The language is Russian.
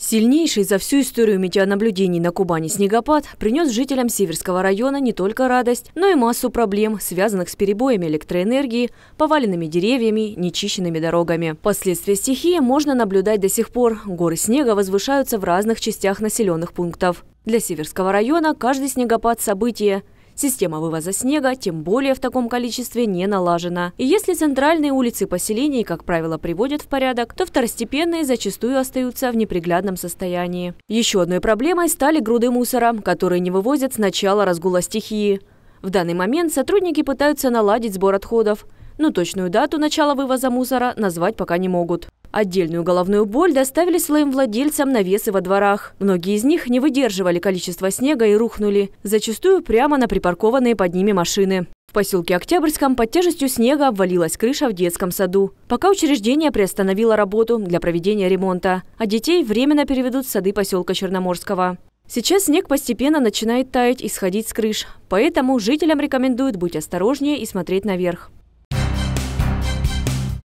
Сильнейший за всю историю метеонаблюдений на Кубани снегопад принес жителям Северского района не только радость, но и массу проблем, связанных с перебоями электроэнергии, поваленными деревьями, нечищенными дорогами. Последствия стихии можно наблюдать до сих пор. Горы снега возвышаются в разных частях населенных пунктов. Для Северского района каждый снегопад – событие – Система вывоза снега, тем более в таком количестве, не налажена. И если центральные улицы поселений, как правило, приводят в порядок, то второстепенные зачастую остаются в неприглядном состоянии. Еще одной проблемой стали груды мусора, которые не вывозят с начала разгула стихии. В данный момент сотрудники пытаются наладить сбор отходов, но точную дату начала вывоза мусора назвать пока не могут. Отдельную головную боль доставили своим владельцам навесы во дворах. Многие из них не выдерживали количество снега и рухнули, зачастую прямо на припаркованные под ними машины. В поселке Октябрьском под тяжестью снега обвалилась крыша в детском саду. Пока учреждение приостановило работу для проведения ремонта, а детей временно переведут в сады поселка Черноморского. Сейчас снег постепенно начинает таять и сходить с крыш, поэтому жителям рекомендуют быть осторожнее и смотреть наверх.